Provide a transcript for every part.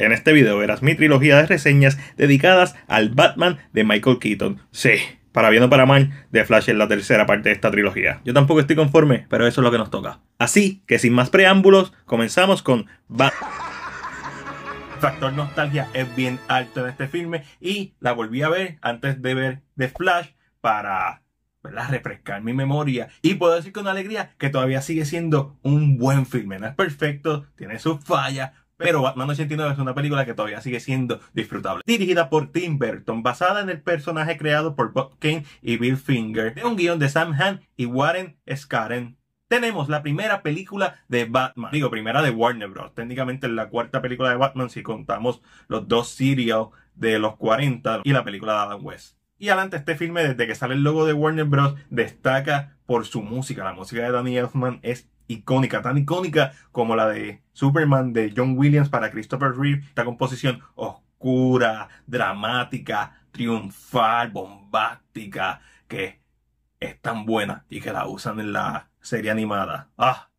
En este video verás mi trilogía de reseñas dedicadas al Batman de Michael Keaton. Sí, para bien o para mal, The Flash es la tercera parte de esta trilogía. Yo tampoco estoy conforme, pero eso es lo que nos toca. Así que sin más preámbulos, comenzamos con Batman factor nostalgia es bien alto en este filme y la volví a ver antes de ver The Flash para refrescar mi memoria y puedo decir con alegría que todavía sigue siendo un buen filme, no es perfecto, tiene sus fallas, pero Batman 89 es una película que todavía sigue siendo disfrutable. Dirigida por Tim Burton, basada en el personaje creado por Bob Kane y Bill Finger, de un guión de Sam Hahn y Warren Skaren tenemos la primera película de Batman. Digo, primera de Warner Bros. Técnicamente es la cuarta película de Batman si contamos los dos serials de los 40 y la película de Adam West. Y adelante este filme, desde que sale el logo de Warner Bros., destaca por su música. La música de Danny Elfman es icónica, tan icónica como la de Superman de John Williams para Christopher Reeve, esta composición oscura, dramática, triunfal, bombástica, que es tan buena y que la usan en la serie animada. Ah,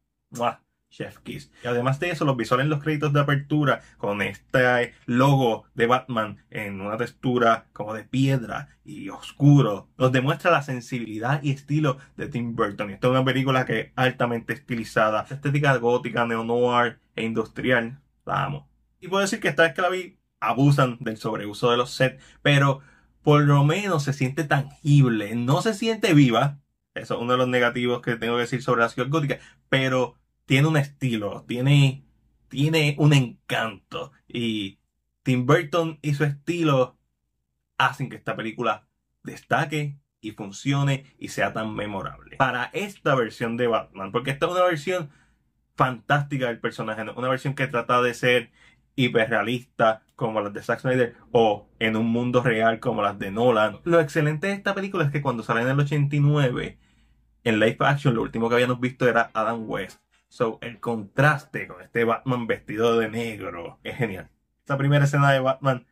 Chef Kiss. Y además de eso, los visuales en los créditos de apertura con este logo de Batman en una textura como de piedra y oscuro, nos demuestra la sensibilidad y estilo de Tim Burton. Y esta es una película que es altamente estilizada, estética gótica, neo-noir e industrial. La amo. Y puedo decir que esta vez que la vi, abusan del sobreuso de los sets, pero por lo menos se siente tangible, no se siente viva. Eso es uno de los negativos que tengo que decir sobre la ciudad gótica, pero tiene un estilo, tiene, tiene un encanto. Y Tim Burton y su estilo hacen que esta película destaque y funcione y sea tan memorable. Para esta versión de Batman, porque esta es una versión fantástica del personaje, una versión que trata de ser hiperrealista como las de Zack Snyder o en un mundo real como las de Nolan. Lo excelente de esta película es que cuando sale en el 89, en live action, lo último que habíamos visto era Adam West. So, el contraste con este Batman vestido de negro es genial. Esta primera escena de Batman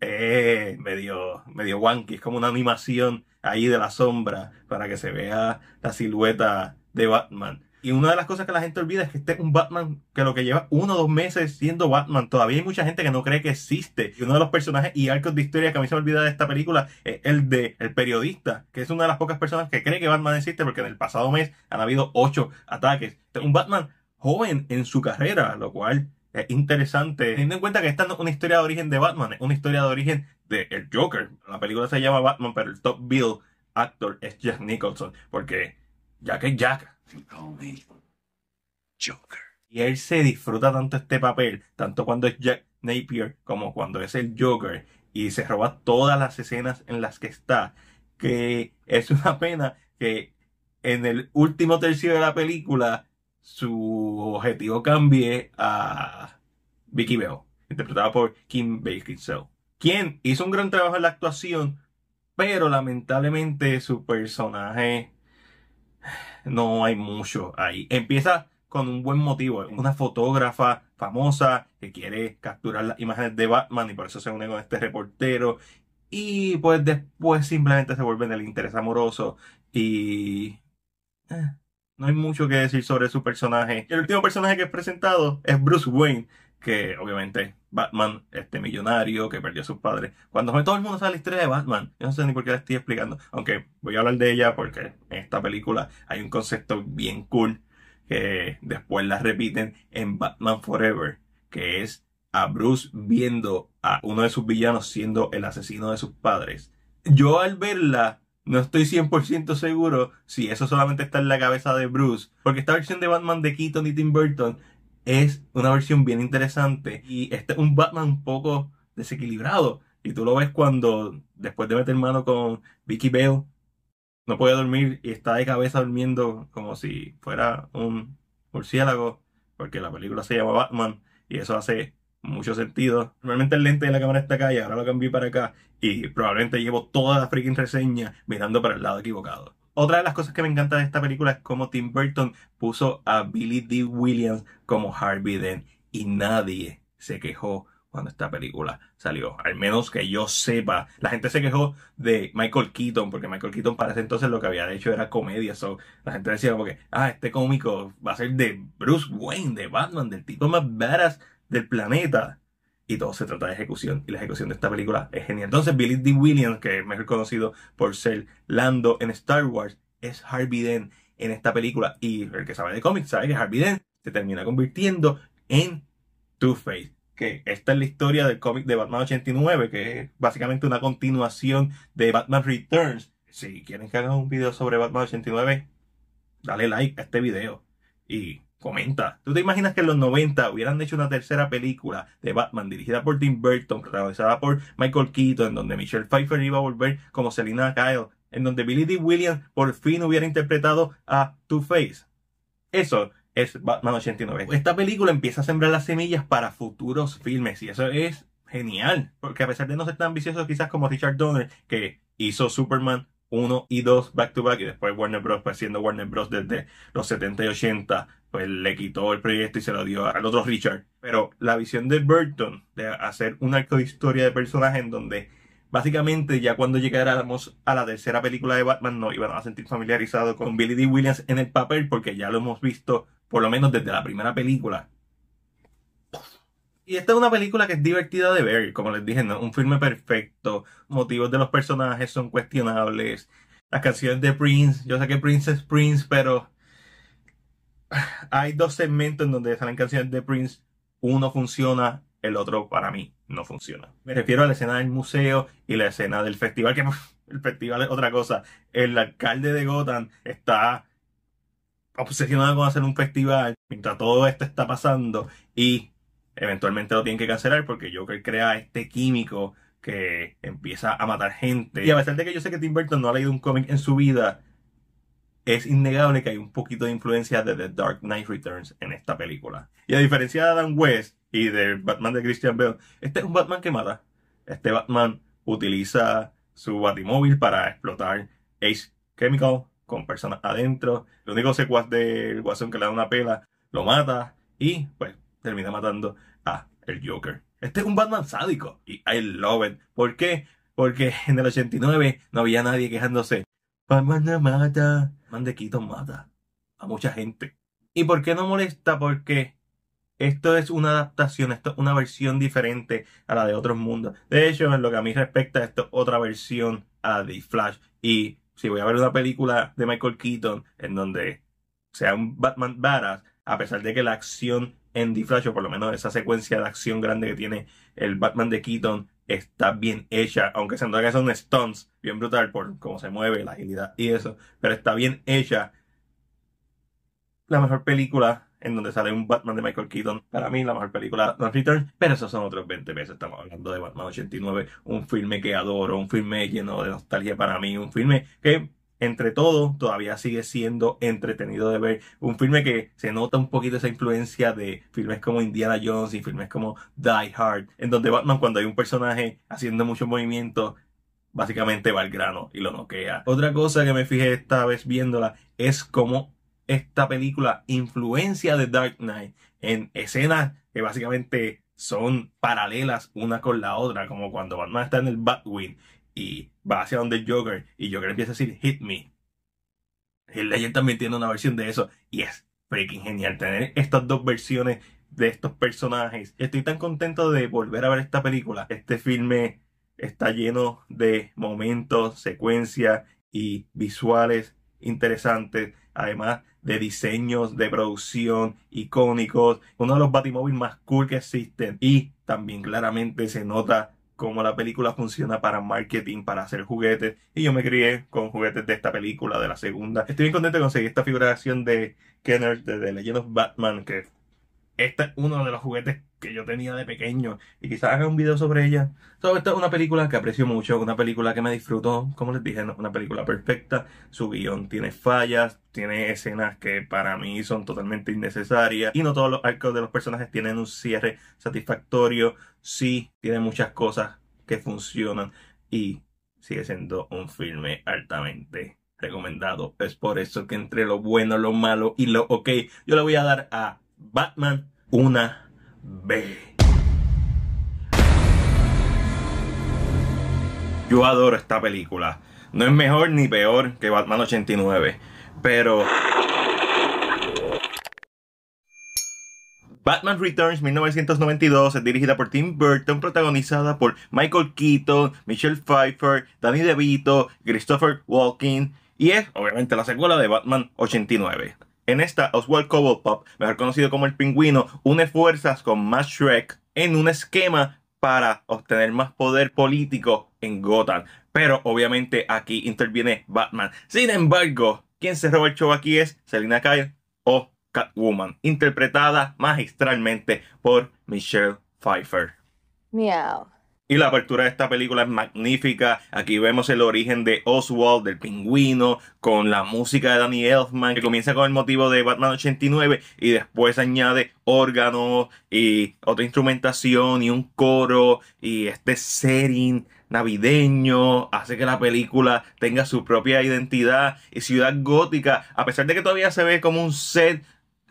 eh, medio, medio wanky, es como una animación ahí de la sombra para que se vea la silueta de Batman. Y una de las cosas que la gente olvida es que este es un Batman que lo que lleva uno o dos meses siendo Batman. Todavía hay mucha gente que no cree que existe. Y uno de los personajes y arcos de historia que a mí se me olvida de esta película es el de el periodista, que es una de las pocas personas que cree que Batman existe porque en el pasado mes han habido ocho ataques. Este es un Batman joven en su carrera, lo cual es interesante. Teniendo en cuenta que esta no es una historia de origen de Batman, es una historia de origen de el Joker. La película se llama Batman, pero el top bill actor es Jack Nicholson, porque Jack es Jack y él se disfruta tanto este papel, tanto cuando es Jack Napier como cuando es el Joker, y se roba todas las escenas en las que está, que es una pena que en el último tercio de la película su objetivo cambie a Vicky Bell, interpretada por Kim Basinger, quien hizo un gran trabajo en la actuación, pero lamentablemente su personaje no hay mucho ahí. Empieza con un buen motivo, una fotógrafa famosa que quiere capturar las imágenes de Batman y por eso se une con este reportero. Y pues después simplemente se vuelven el interés amoroso y... Eh, no hay mucho que decir sobre su personaje. El último personaje que es presentado es Bruce Wayne, que obviamente Batman, este millonario que perdió a sus padres. Cuando todo el mundo sabe la historia de Batman, yo no sé ni por qué la estoy explicando, aunque voy a hablar de ella porque en esta película hay un concepto bien cool que después la repiten en Batman Forever, que es a Bruce viendo a uno de sus villanos siendo el asesino de sus padres. Yo al verla no estoy 100% seguro si eso solamente está en la cabeza de Bruce, porque esta versión de Batman de Keaton y Tim Burton es una versión bien interesante. Y este es un Batman un poco desequilibrado. Y tú lo ves cuando, después de meter mano con Vicky Bell no puede dormir y está de cabeza durmiendo como si fuera un murciélago, porque la película se llama Batman y eso hace mucho sentido. Normalmente el lente de la cámara está acá y ahora lo cambié para acá y probablemente llevo toda la freaking reseña mirando para el lado equivocado. Otra de las cosas que me encanta de esta película es cómo Tim Burton puso a Billy D. Williams como Harvey Dent y nadie se quejó cuando esta película salió. Al menos que yo sepa. La gente se quejó de Michael Keaton, porque Michael Keaton para ese entonces lo que había hecho era comedia. So, la gente decía como ah, este cómico va a ser de Bruce Wayne, de Batman, del tipo más badass del planeta y todo se trata de ejecución. Y la ejecución de esta película es genial. Entonces, Billy D. Williams, que es mejor conocido por ser Lando en Star Wars, es Harvey Dent en esta película. Y el que sabe de cómics sabe que Harvey Dent se termina convirtiendo en Two-Face. Que esta es la historia del cómic de Batman 89, que es básicamente una continuación de Batman Returns. Si quieren que haga un video sobre Batman 89, dale like a este video. Y Comenta, ¿tú te imaginas que en los 90 hubieran hecho una tercera película de Batman dirigida por Tim Burton, realizada por Michael Keaton, en donde Michelle Pfeiffer iba a volver como Selina Kyle, en donde Billy D. Williams por fin hubiera interpretado a Two-Face? Eso es Batman 89. Esta película empieza a sembrar las semillas para futuros filmes y eso es genial, porque a pesar de no ser tan vicioso quizás como Richard Donner, que hizo Superman uno y dos back to back y después Warner Bros. pues siendo Warner Bros. desde los 70 y 80 pues le quitó el proyecto y se lo dio al otro Richard. Pero la visión de Burton de hacer un arco de historia de personaje en donde básicamente ya cuando llegáramos a la tercera película de Batman no iban a sentir familiarizado con Billy D. Williams en el papel porque ya lo hemos visto por lo menos desde la primera película y esta es una película que es divertida de ver, como les dije, ¿no? un filme perfecto, motivos de los personajes son cuestionables, las canciones de Prince, yo sé que Prince es Prince, pero hay dos segmentos en donde salen canciones de Prince, uno funciona, el otro para mí no funciona. Me refiero a la escena del museo y la escena del festival, que el festival es otra cosa. El alcalde de Gotham está obsesionado con hacer un festival mientras todo esto está pasando y eventualmente lo tienen que cancelar porque Joker crea este químico que empieza a matar gente. Y a pesar de que yo sé que Tim Burton no ha leído un cómic en su vida, es innegable que hay un poquito de influencia de The Dark Knight Returns en esta película. Y a diferencia de Adam West y del Batman de Christian Bale, este es un Batman que mata. Este Batman utiliza su batimóvil para explotar Ace Chemical con personas adentro. lo único secuaz del guasón que le da una pela lo mata y pues termina matando a el Joker. Este es un Batman sádico y I love it. ¿Por qué? Porque en el 89 no había nadie quejándose. Batman mata, Keaton mata a mucha gente. ¿Y por qué no molesta? Porque esto es una adaptación, esto es una versión diferente a la de otros mundos. De hecho, en lo que a mí respecta, esto es otra versión a de Flash. Y si voy a ver una película de Michael Keaton en donde sea un Batman badass, a pesar de que la acción en The o por lo menos esa secuencia de acción grande que tiene el Batman de Keaton, está bien hecha, aunque se nota que son stunts bien brutal por cómo se mueve, la agilidad y eso, pero está bien hecha. La mejor película en donde sale un Batman de Michael Keaton, para mí la mejor película Batman Return, pero esos son otros 20 pesos, estamos hablando de Batman 89, un filme que adoro, un filme lleno de nostalgia para mí, un filme que entre todo, todavía sigue siendo entretenido de ver. Un filme que se nota un poquito esa influencia de filmes como Indiana Jones y filmes como Die Hard, en donde Batman, cuando hay un personaje haciendo muchos movimientos, básicamente va al grano y lo noquea. Otra cosa que me fijé esta vez viéndola es cómo esta película influencia de Dark Knight en escenas que básicamente son paralelas una con la otra, como cuando Batman está en el Batwing y va hacia donde el Joker y Joker empieza a decir hit me. El Legend también tiene una versión de eso y es freaking genial tener estas dos versiones de estos personajes. Estoy tan contento de volver a ver esta película. Este filme está lleno de momentos, secuencias y visuales interesantes, además de diseños de producción icónicos, uno de los Batimóviles más cool que existen y también claramente se nota como la película funciona para marketing, para hacer juguetes. Y yo me crié con juguetes de esta película, de la segunda. Estoy bien contento de conseguir esta figuración de Kenner de The Legend of Batman, que este es uno de los juguetes que yo tenía de pequeño y quizás haga un video sobre ella. So, esta es una película que aprecio mucho, una película que me disfrutó, como les dije, una película perfecta, su guión tiene fallas, tiene escenas que para mí son totalmente innecesarias y no todos los arcos de los personajes tienen un cierre satisfactorio, sí tiene muchas cosas que funcionan y sigue siendo un filme altamente recomendado. Es por eso que entre lo bueno, lo malo y lo ok, yo le voy a dar a Batman una B. Yo adoro esta película. No es mejor ni peor que Batman 89, pero... Batman Returns 1992 es dirigida por Tim Burton, protagonizada por Michael Keaton, Michelle Pfeiffer, Danny DeVito, Christopher Walken y es obviamente la secuela de Batman 89. En esta, Oswald Cobblepot, mejor conocido como el pingüino, une fuerzas con Matt Shrek en un esquema para obtener más poder político en Gotham. Pero obviamente aquí interviene Batman. Sin embargo, quien se roba el show aquí es Selina Kyle o Catwoman, interpretada magistralmente por Michelle Pfeiffer. Miau. Y la apertura de esta película es magnífica. Aquí vemos el origen de Oswald, del pingüino, con la música de Danny Elfman, que comienza con el motivo de Batman 89 y después añade órganos y otra instrumentación y un coro y este setting navideño, hace que la película tenga su propia identidad y ciudad gótica, a pesar de que todavía se ve como un set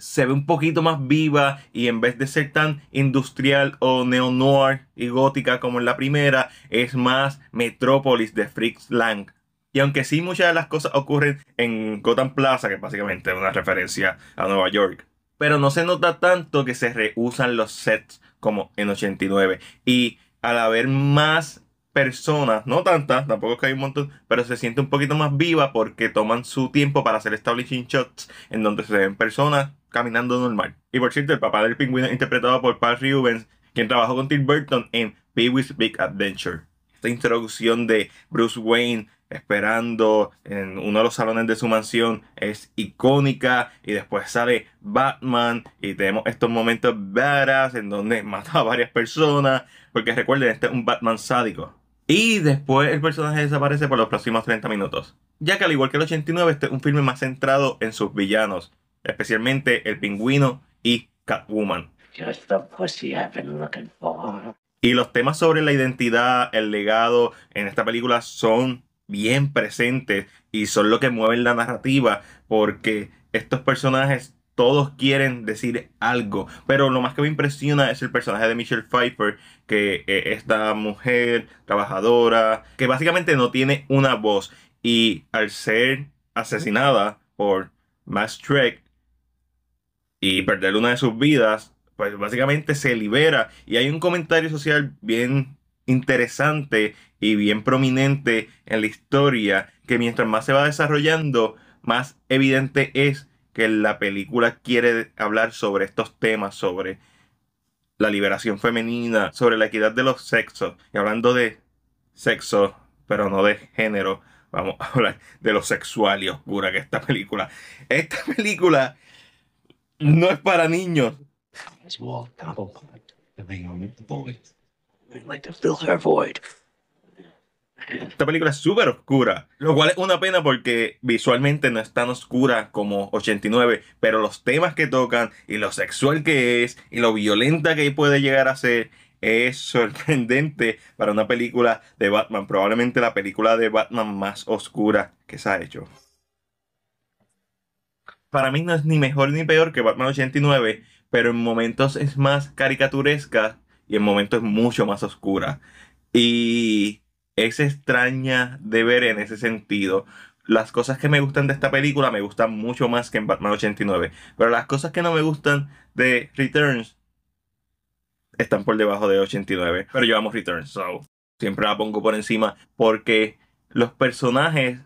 se ve un poquito más viva y en vez de ser tan industrial o neo-noir y gótica como en la primera, es más Metrópolis de Fritz Lang. Y aunque sí muchas de las cosas ocurren en Gotham Plaza, que básicamente es una referencia a Nueva York, pero no se nota tanto que se reusan los sets como en 89. Y al haber más personas, no tantas, tampoco es que hay un montón, pero se siente un poquito más viva porque toman su tiempo para hacer establishing shots en donde se ven personas caminando normal. Y por cierto, el papá del pingüino interpretado por Pat Rubens, quien trabajó con Tim Burton en Pee Wee's Big Adventure. Esta introducción de Bruce Wayne esperando en uno de los salones de su mansión es icónica y después sale Batman y tenemos estos momentos badass en donde mata a varias personas porque recuerden este es un Batman sádico y después el personaje desaparece por los próximos 30 minutos. Ya que al igual que el 89, este es un filme más centrado en sus villanos, especialmente el pingüino y Catwoman. Y los temas sobre la identidad, el legado en esta película son bien presentes y son lo que mueven la narrativa porque estos personajes todos quieren decir algo. Pero lo más que me impresiona es el personaje de Michelle Pfeiffer, que eh, esta mujer trabajadora, que básicamente no tiene una voz. Y al ser asesinada por Max y perder una de sus vidas, pues básicamente se libera. Y hay un comentario social bien interesante y bien prominente en la historia, que mientras más se va desarrollando, más evidente es que la película quiere hablar sobre estos temas, sobre la liberación femenina, sobre la equidad de los sexos. Y hablando de sexo, pero no de género, vamos a hablar de lo sexual y oscura que esta película. Esta película no es para niños. Esta película es súper oscura, lo cual es una pena porque visualmente no es tan oscura como 89, pero los temas que tocan y lo sexual que es y lo violenta que puede llegar a ser es sorprendente para una película de Batman, probablemente la película de Batman más oscura que se ha hecho. Para mí no es ni mejor ni peor que Batman 89, pero en momentos es más caricaturesca y en momentos es mucho más oscura. Y es extraña de ver en ese sentido. Las cosas que me gustan de esta película me gustan mucho más que en Batman 89. Pero las cosas que no me gustan de Returns están por debajo de 89. Pero yo amo Returns, so siempre la pongo por encima porque los personajes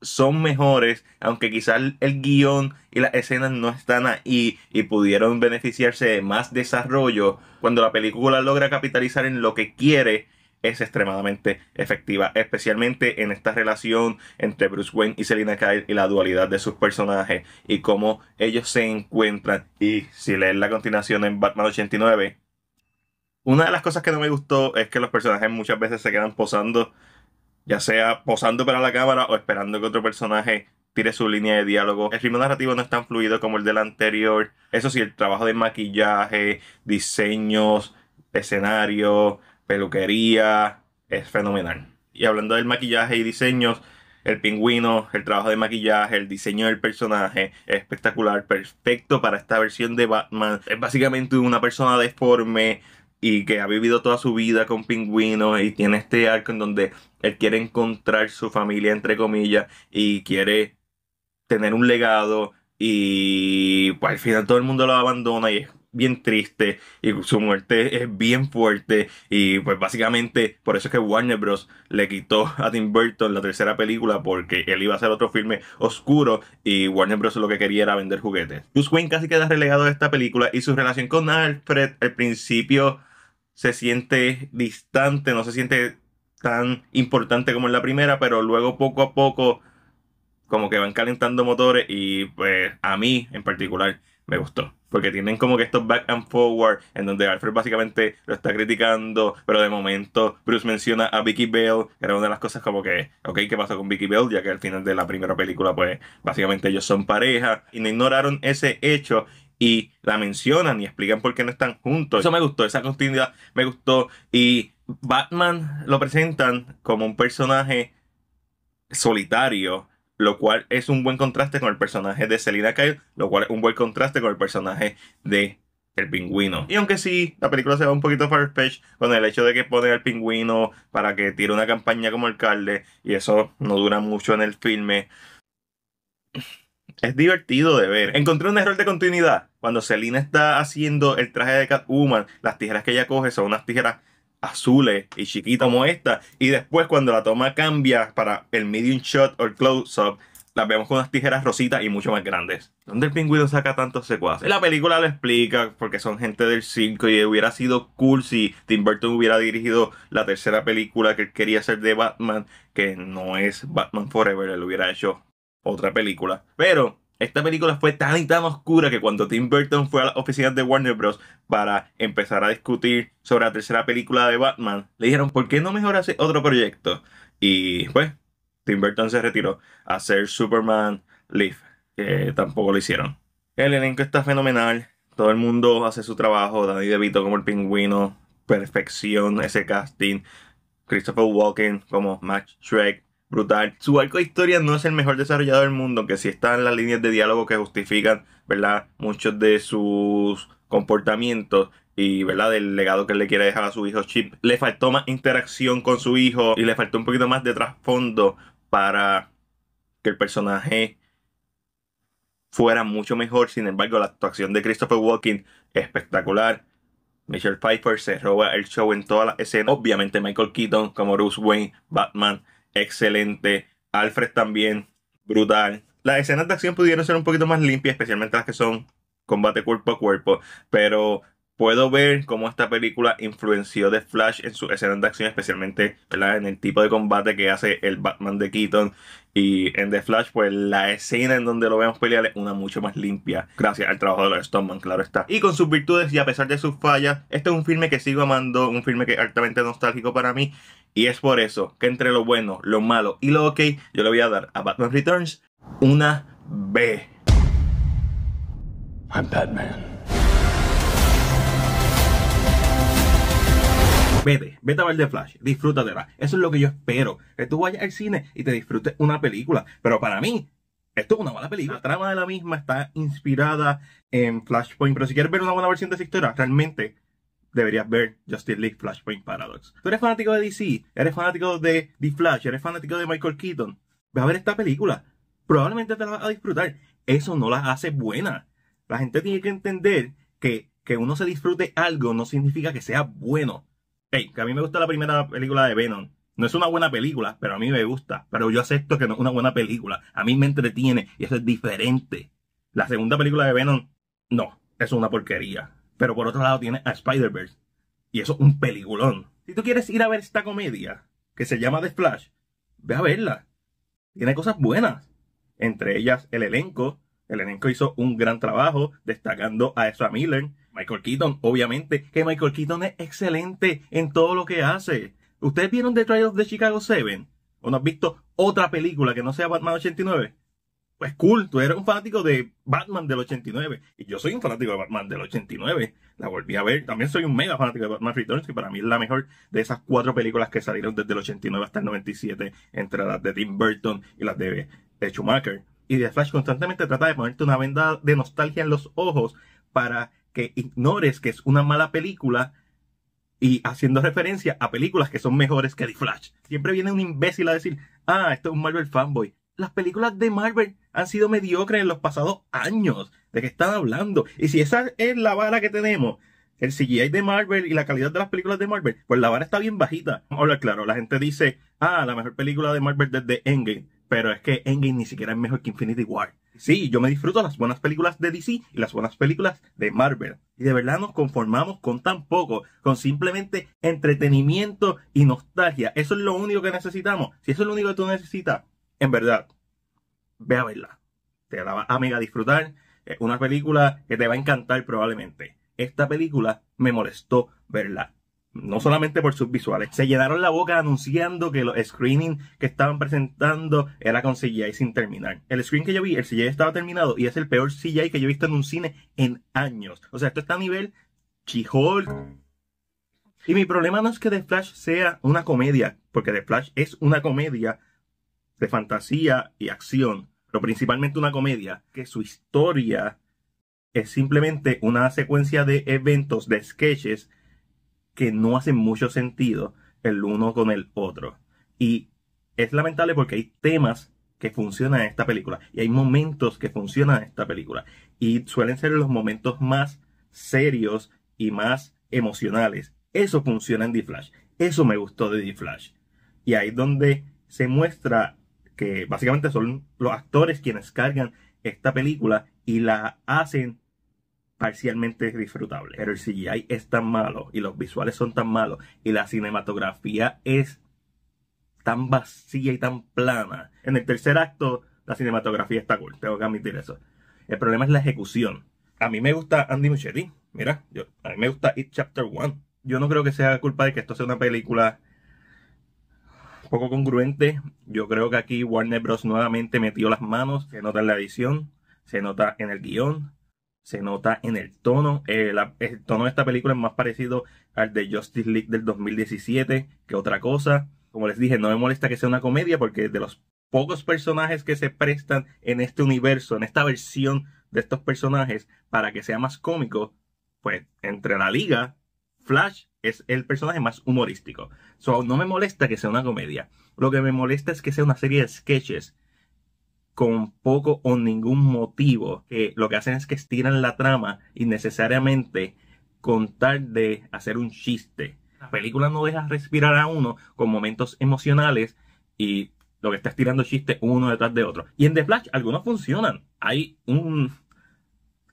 son mejores, aunque quizás el guión y las escenas no están ahí y pudieron beneficiarse de más desarrollo, cuando la película logra capitalizar en lo que quiere es extremadamente efectiva, especialmente en esta relación entre Bruce Wayne y Selina Kyle y la dualidad de sus personajes y cómo ellos se encuentran. Y si leen la continuación en Batman 89, una de las cosas que no me gustó es que los personajes muchas veces se quedan posando, ya sea posando para la cámara o esperando que otro personaje tire su línea de diálogo. El ritmo narrativo no es tan fluido como el del anterior. Eso sí, el trabajo de maquillaje, diseños, escenarios peluquería, es fenomenal. Y hablando del maquillaje y diseños, el pingüino, el trabajo de maquillaje, el diseño del personaje, es espectacular, perfecto para esta versión de Batman. Es básicamente una persona deforme y que ha vivido toda su vida con pingüinos y tiene este arco en donde él quiere encontrar su familia, entre comillas, y quiere tener un legado y pues, al final todo el mundo lo abandona y es bien triste y su muerte es bien fuerte y pues básicamente por eso es que Warner Bros. le quitó a Tim Burton la tercera película porque él iba a hacer otro filme oscuro y Warner Bros. lo que quería era vender juguetes. Bruce Wayne casi queda relegado de esta película y su relación con Alfred al principio se siente distante, no se siente tan importante como en la primera, pero luego poco a poco como que van calentando motores y pues a mí en particular me gustó. Porque tienen como que estos back and forward en donde Alfred básicamente lo está criticando, pero de momento Bruce menciona a Vicky Bell, que era una de las cosas como que, ok, ¿qué pasó con Vicky Bell? Ya que al final de la primera película, pues básicamente ellos son pareja y no ignoraron ese hecho y la mencionan y explican por qué no están juntos. Eso me gustó, esa continuidad me gustó y Batman lo presentan como un personaje solitario lo cual es un buen contraste con el personaje de Selina Kyle, lo cual es un buen contraste con el personaje de el pingüino. Y aunque sí, la película se va un poquito far con el hecho de que pone al pingüino para que tire una campaña como alcalde, y eso no dura mucho en el filme. Es divertido de ver. Encontré un error de continuidad. Cuando Selina está haciendo el traje de Catwoman, las tijeras que ella coge son unas tijeras azules y chiquitas como esta. Y después cuando la toma cambia para el medium shot o close-up, las vemos con unas tijeras rositas y mucho más grandes. ¿Dónde el pingüino saca tantos secuaces? La película lo explica porque son gente del circo y hubiera sido cool si Tim Burton hubiera dirigido la tercera película que quería hacer de Batman, que no es Batman Forever, él hubiera hecho otra película. Pero esta película fue tan y tan oscura que cuando Tim Burton fue a la oficina de Warner Bros. para empezar a discutir sobre la tercera película de Batman, le dijeron, ¿por qué no mejoras otro proyecto? Y pues, Tim Burton se retiró a hacer Superman Live. que tampoco lo hicieron. El elenco está fenomenal, todo el mundo hace su trabajo, Danny DeVito como el pingüino, perfección ese casting, Christopher Walken como Max Shrek, Brutal. Su arco de historia no es el mejor desarrollado del mundo, que sí en las líneas de diálogo que justifican, ¿verdad? Muchos de sus comportamientos y, ¿verdad? Del legado que le quiere dejar a su hijo Chip. Le faltó más interacción con su hijo y le faltó un poquito más de trasfondo para que el personaje fuera mucho mejor. Sin embargo, la actuación de Christopher Walken espectacular. Michelle Pfeiffer se roba el show en todas las escenas. Obviamente Michael Keaton como Bruce Wayne, Batman excelente. Alfred también, brutal. Las escenas de acción pudieron ser un poquito más limpias, especialmente las que son combate cuerpo a cuerpo, pero puedo ver cómo esta película influenció de Flash en su escenas de acción, especialmente en el tipo de combate que hace el Batman de Keaton. Y en The Flash, pues la escena en donde lo vemos pelear es una mucho más limpia, gracias al trabajo de los Stoneman, claro está. Y con sus virtudes y a pesar de sus fallas, este es un filme que sigo amando, un filme que altamente nostálgico para mí. Y es por eso que entre lo bueno, lo malo y lo ok, yo le voy a dar a Batman Returns una B. I'm Batman. vete, vete a ver de Flash, disfrútatela. Eso es lo que yo espero. Que tú vayas al cine y te disfrutes una película. Pero para mí, esto es una mala película. La trama de la misma está inspirada en Flashpoint. Pero si quieres ver una buena versión de esa historia, realmente deberías ver Justice League Flashpoint Paradox. Tú eres fanático de DC, eres fanático de The Flash, eres fanático de Michael Keaton. ¿Vas a ver esta película. Probablemente te la vas a disfrutar. Eso no la hace buena. La gente tiene que entender que que uno se disfrute algo no significa que sea bueno. Hey, que a mí me gusta la primera película de Venom. No es una buena película, pero a mí me gusta. Pero yo acepto que no es una buena película. A mí me entretiene y eso es diferente. La segunda película de Venom, no, es una porquería. Pero por otro lado tiene a Spider-Verse. Y eso es un peliculón. Si tú quieres ir a ver esta comedia, que se llama The Flash, ve a verla. Tiene cosas buenas. Entre ellas el elenco. El elenco hizo un gran trabajo destacando a Ezra Miller. Michael Keaton, obviamente, que Michael Keaton es excelente en todo lo que hace. ¿Ustedes vieron The Trials the Chicago 7? ¿O no has visto otra película que no sea Batman 89? pues cool, tú eres un fanático de Batman del 89. Y yo soy un fanático de Batman del 89. La volví a ver. También soy un mega fanático de Batman Returns, que para mí es la mejor de esas cuatro películas que salieron desde el 89 hasta el 97, entre las de Tim Burton y las de, de Schumacher. Y The Flash constantemente trata de ponerte una venda de nostalgia en los ojos para que ignores que es una mala película y haciendo referencia a películas que son mejores que The Flash. Siempre viene un imbécil a decir, ah, esto es un Marvel fanboy. Las películas de Marvel han sido mediocres en los pasados años. ¿De que están hablando? Y si esa es la vara que tenemos, el CGI de Marvel y la calidad de las películas de Marvel, pues la vara está bien bajita. Ahora, claro, la gente dice, ah, la mejor película de Marvel desde Endgame. Pero es que Endgame ni siquiera es mejor que Infinity War. Sí, yo me disfruto las buenas películas de DC y las buenas películas de Marvel. Y de verdad nos conformamos con tan poco, con simplemente entretenimiento y nostalgia. Eso es lo único que necesitamos. Si eso es lo único que tú necesitas, en verdad, ve a verla. Te la a mega disfrutar. Es una película que te va a encantar probablemente. Esta película me molestó verla. No solamente por sus visuales. Se llenaron la boca anunciando que los screenings que estaban presentando era con CGI sin terminar. El screen que yo vi, el CGI estaba terminado y es el peor CGI que yo he visto en un cine en años. O sea, esto está a nivel chijol. Y mi problema no es que The Flash sea una comedia, porque The Flash es una comedia de fantasía y acción, pero principalmente una comedia, que su historia es simplemente una secuencia de eventos, de sketches, que no hacen mucho sentido el uno con el otro. Y es lamentable porque hay temas que funcionan en esta película y hay momentos que funcionan en esta película. Y suelen ser los momentos más serios y más emocionales. Eso funciona en The Flash. Eso me gustó de The Flash. Y ahí es donde se muestra que básicamente son los actores quienes cargan esta película y la hacen parcialmente disfrutable. Pero el CGI es tan malo y los visuales son tan malos y la cinematografía es tan vacía y tan plana. En el tercer acto la cinematografía está cool, tengo que admitir eso. El problema es la ejecución. A mí me gusta Andy Muschietti, mira, yo, a mí me gusta It Chapter One. Yo no creo que sea culpa de que esto sea una película poco congruente. Yo creo que aquí Warner Bros. nuevamente metió las manos. Se nota en la edición, se nota en el guión, se nota en el tono. Eh, el tono de esta película es más parecido al de Justice League del 2017 que otra cosa. Como les dije, no me molesta que sea una comedia porque de los pocos personajes que se prestan en este universo, en esta versión de estos personajes, para que sea más cómico, pues entre la liga Flash es el personaje más humorístico. no me molesta que sea una comedia. Lo que me molesta es que sea una serie de sketches con poco o ningún motivo. Que lo que hacen es que estiran la trama innecesariamente con tal de hacer un chiste. La película no deja respirar a uno con momentos emocionales y lo que está estirando chiste uno detrás de otro. Y en The Flash algunos funcionan. Hay un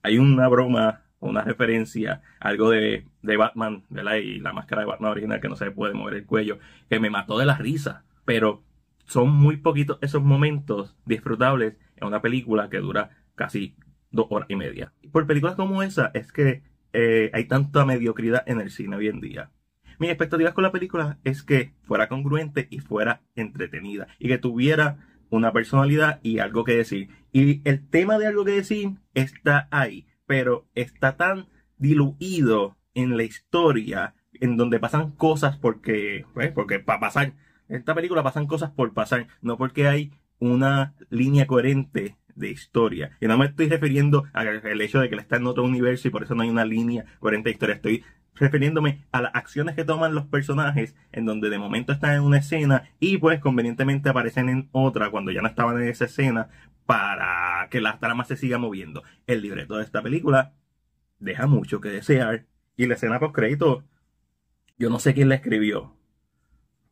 hay una broma una referencia, algo de, de Batman, ¿verdad? Y la máscara de Batman original que no se puede mover el cuello, que me mató de la risa. Pero son muy poquitos esos momentos disfrutables en una película que dura casi dos horas y media. Por películas como esa es que eh, hay tanta mediocridad en el cine hoy en día. Mi expectativa con la película es que fuera congruente y fuera entretenida y que tuviera una personalidad y algo que decir. Y el tema de algo que decir está ahí, pero está tan diluido en la historia, en donde pasan cosas porque, ¿ves? Pues, porque para pasar, en esta película pasan cosas por pasar, no porque hay una línea coherente de historia. Y no me estoy refiriendo al hecho de que la está en otro universo y por eso no hay una línea coherente de historia. Estoy refiriéndome a las acciones que toman los personajes en donde de momento están en una escena y pues convenientemente aparecen en otra cuando ya no estaban en esa escena para que la trama se siga moviendo. El libreto de esta película deja mucho que desear y la escena post crédito yo no sé quién la escribió,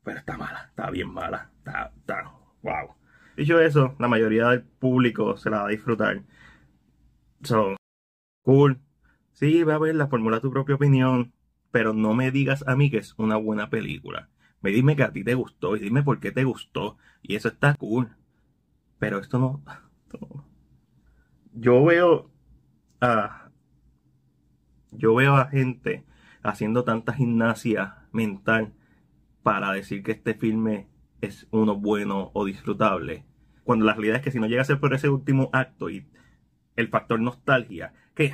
pero está mala, está bien mala, está, está, wow. Dicho eso, la mayoría del público se la va a disfrutar. So, cool, Sí, va a verla, formula tu propia opinión, pero no me digas a mí que es una buena película. Me dime que a ti te gustó y dime por qué te gustó. Y eso está cool. Pero esto no. Yo veo a. Yo veo a gente haciendo tanta gimnasia mental para decir que este filme es uno bueno o disfrutable. Cuando la realidad es que si no llega a ser por ese último acto y el factor nostalgia, que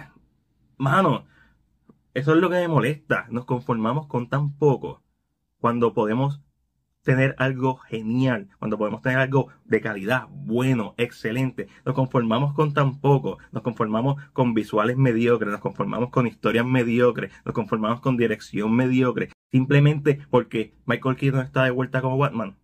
Mano, eso es lo que me molesta. Nos conformamos con tan poco cuando podemos tener algo genial, cuando podemos tener algo de calidad, bueno, excelente. Nos conformamos con tan poco, nos conformamos con visuales mediocres, nos conformamos con historias mediocres, nos conformamos con dirección mediocre, simplemente porque Michael Keaton está de vuelta como Batman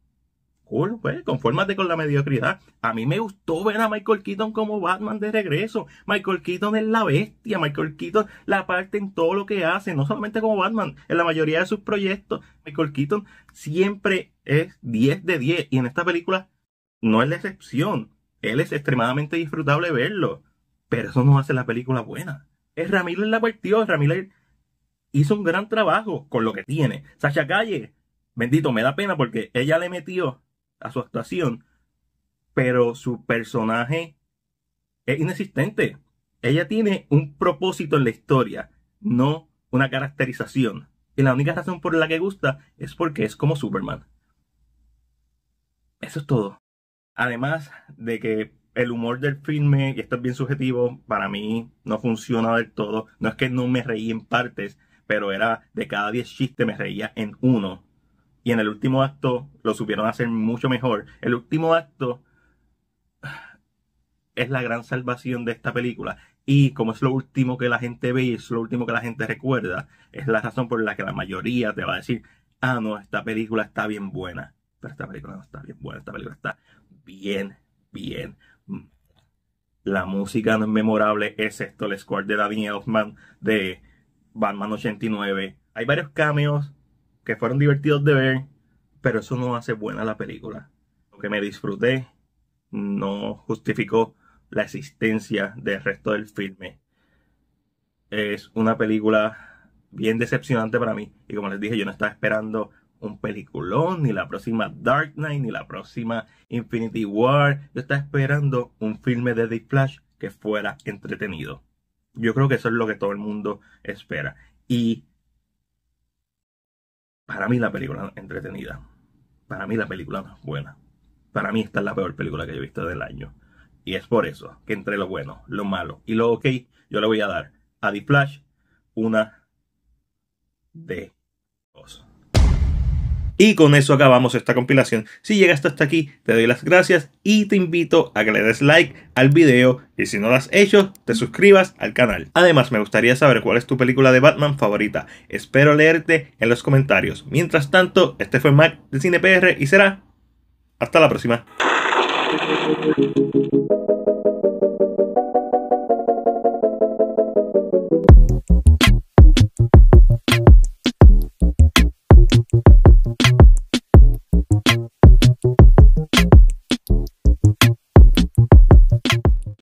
cool, pues, confórmate con la mediocridad. A mí me gustó ver a Michael Keaton como Batman de regreso. Michael Keaton es la bestia, Michael Keaton la parte en todo lo que hace, no solamente como Batman, en la mayoría de sus proyectos, Michael Keaton siempre es 10 de 10 y en esta película no es la excepción. Él es extremadamente disfrutable verlo, pero eso no hace la película buena. Es Ramírez la partió, Ramírez hizo un gran trabajo con lo que tiene. Sasha Calle, bendito, me da pena porque ella le metió a su actuación, pero su personaje es inexistente. Ella tiene un propósito en la historia, no una caracterización. Y la única razón por la que gusta es porque es como Superman. Eso es todo. Además de que el humor del filme, y esto es bien subjetivo, para mí no funciona del todo. No es que no me reí en partes, pero era de cada 10 chistes me reía en uno. Y en el último acto lo supieron hacer mucho mejor. El último acto es la gran salvación de esta película. Y como es lo último que la gente ve y es lo último que la gente recuerda, es la razón por la que la mayoría te va a decir, ah, no, esta película está bien buena. Pero esta película no está bien buena, esta película está bien, bien. La música no es memorable, es esto el score de Daniel Hoffman de Batman 89. Hay varios cameos que fueron divertidos de ver, pero eso no hace buena la película. Lo que me disfruté no justificó la existencia del resto del filme. Es una película bien decepcionante para mí. Y como les dije, yo no estaba esperando un peliculón, ni la próxima Dark Knight, ni la próxima Infinity War. Yo estaba esperando un filme de The Flash que fuera entretenido. Yo creo que eso es lo que todo el mundo espera. Y para mí la película entretenida. Para mí la película buena. Para mí esta es la peor película que he visto del año. Y es por eso que entre lo bueno, lo malo y lo ok, yo le voy a dar a The Flash una de y con eso acabamos esta compilación. Si llegaste hasta aquí, te doy las gracias y te invito a que le des like al video y si no lo has hecho, te suscribas al canal. Además, me gustaría saber cuál es tu película de Batman favorita. Espero leerte en los comentarios. Mientras tanto, este fue Mac de CinePR y será hasta la próxima.